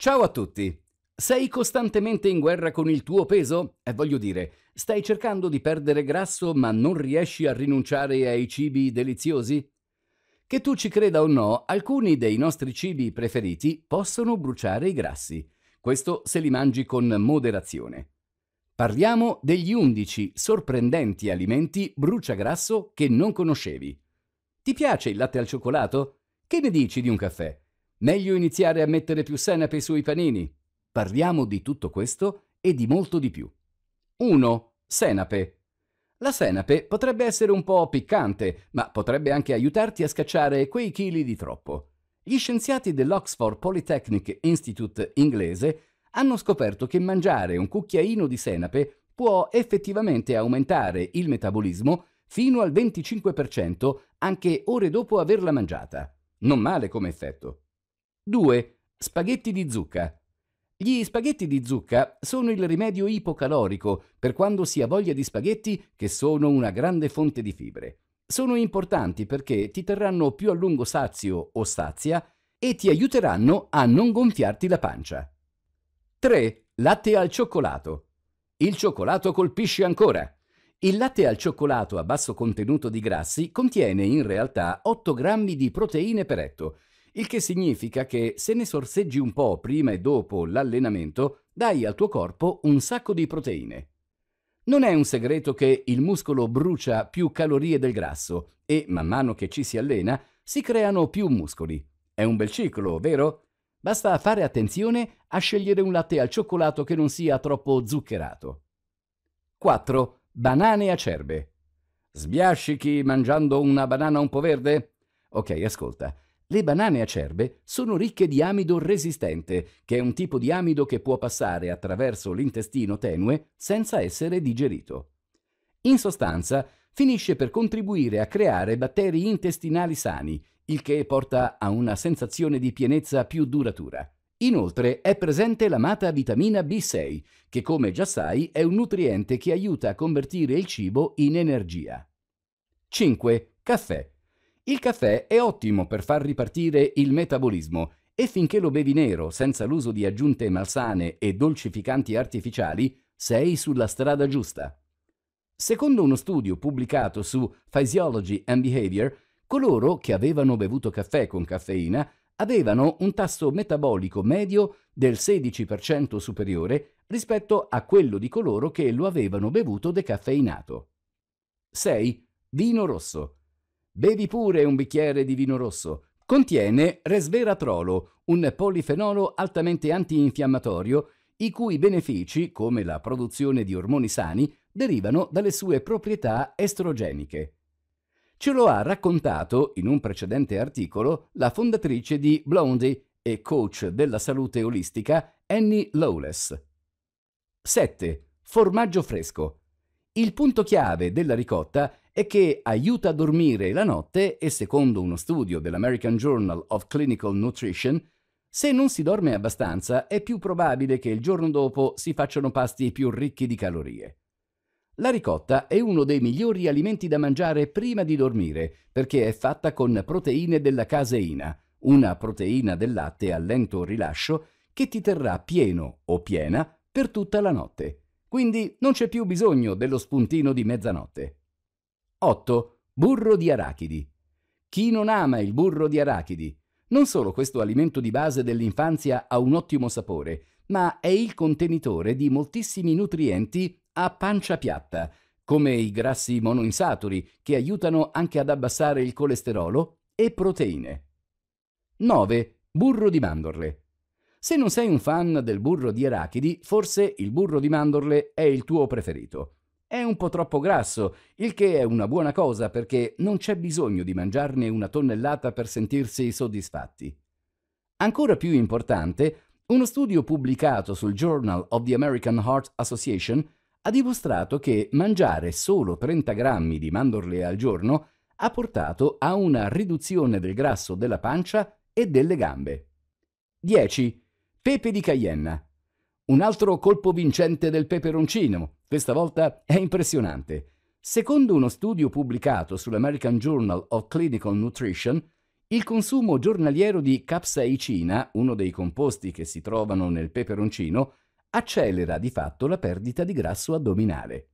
Ciao a tutti! Sei costantemente in guerra con il tuo peso? E eh, voglio dire, stai cercando di perdere grasso ma non riesci a rinunciare ai cibi deliziosi? Che tu ci creda o no, alcuni dei nostri cibi preferiti possono bruciare i grassi. Questo se li mangi con moderazione. Parliamo degli 11 sorprendenti alimenti bruciagrasso che non conoscevi. Ti piace il latte al cioccolato? Che ne dici di un caffè? Meglio iniziare a mettere più senape sui panini. Parliamo di tutto questo e di molto di più. 1. Senape. La senape potrebbe essere un po' piccante, ma potrebbe anche aiutarti a scacciare quei chili di troppo. Gli scienziati dell'Oxford Polytechnic Institute inglese hanno scoperto che mangiare un cucchiaino di senape può effettivamente aumentare il metabolismo fino al 25% anche ore dopo averla mangiata. Non male come effetto. 2. Spaghetti di zucca. Gli spaghetti di zucca sono il rimedio ipocalorico per quando si ha voglia di spaghetti che sono una grande fonte di fibre. Sono importanti perché ti terranno più a lungo sazio o sazia e ti aiuteranno a non gonfiarti la pancia. 3. Latte al cioccolato. Il cioccolato colpisce ancora. Il latte al cioccolato a basso contenuto di grassi contiene in realtà 8 grammi di proteine per etto, il che significa che se ne sorseggi un po' prima e dopo l'allenamento, dai al tuo corpo un sacco di proteine. Non è un segreto che il muscolo brucia più calorie del grasso e man mano che ci si allena si creano più muscoli. È un bel ciclo, vero? Basta fare attenzione a scegliere un latte al cioccolato che non sia troppo zuccherato. 4. Banane acerbe. Sbiascichi mangiando una banana un po' verde? Ok, ascolta. Le banane acerbe sono ricche di amido resistente, che è un tipo di amido che può passare attraverso l'intestino tenue senza essere digerito. In sostanza, finisce per contribuire a creare batteri intestinali sani, il che porta a una sensazione di pienezza più duratura. Inoltre è presente l'amata vitamina B6, che come già sai è un nutriente che aiuta a convertire il cibo in energia. 5. Caffè il caffè è ottimo per far ripartire il metabolismo e finché lo bevi nero senza l'uso di aggiunte malsane e dolcificanti artificiali, sei sulla strada giusta. Secondo uno studio pubblicato su Physiology and Behavior, coloro che avevano bevuto caffè con caffeina avevano un tasso metabolico medio del 16% superiore rispetto a quello di coloro che lo avevano bevuto decaffeinato. 6. Vino rosso. Bevi pure un bicchiere di vino rosso. Contiene resveratrolo, un polifenolo altamente antinfiammatorio, i cui benefici, come la produzione di ormoni sani, derivano dalle sue proprietà estrogeniche. Ce lo ha raccontato in un precedente articolo la fondatrice di Blondie e coach della salute olistica Annie Lawless. 7. Formaggio fresco. Il punto chiave della ricotta e che aiuta a dormire la notte e secondo uno studio dell'American Journal of Clinical Nutrition, se non si dorme abbastanza è più probabile che il giorno dopo si facciano pasti più ricchi di calorie. La ricotta è uno dei migliori alimenti da mangiare prima di dormire perché è fatta con proteine della caseina, una proteina del latte a lento rilascio che ti terrà pieno o piena per tutta la notte. Quindi non c'è più bisogno dello spuntino di mezzanotte. 8. Burro di arachidi. Chi non ama il burro di arachidi? Non solo questo alimento di base dell'infanzia ha un ottimo sapore, ma è il contenitore di moltissimi nutrienti a pancia piatta, come i grassi monoinsaturi che aiutano anche ad abbassare il colesterolo e proteine. 9. Burro di mandorle. Se non sei un fan del burro di arachidi, forse il burro di mandorle è il tuo preferito è un po' troppo grasso, il che è una buona cosa perché non c'è bisogno di mangiarne una tonnellata per sentirsi soddisfatti. Ancora più importante, uno studio pubblicato sul Journal of the American Heart Association ha dimostrato che mangiare solo 30 grammi di mandorle al giorno ha portato a una riduzione del grasso della pancia e delle gambe. 10. Pepe di Cayenna un altro colpo vincente del peperoncino, questa volta è impressionante. Secondo uno studio pubblicato sull'American Journal of Clinical Nutrition, il consumo giornaliero di capsaicina, uno dei composti che si trovano nel peperoncino, accelera di fatto la perdita di grasso addominale.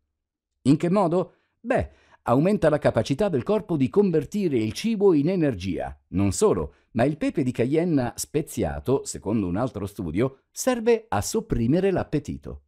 In che modo? Beh, aumenta la capacità del corpo di convertire il cibo in energia. Non solo, ma il pepe di Cayenne speziato, secondo un altro studio, serve a sopprimere l'appetito.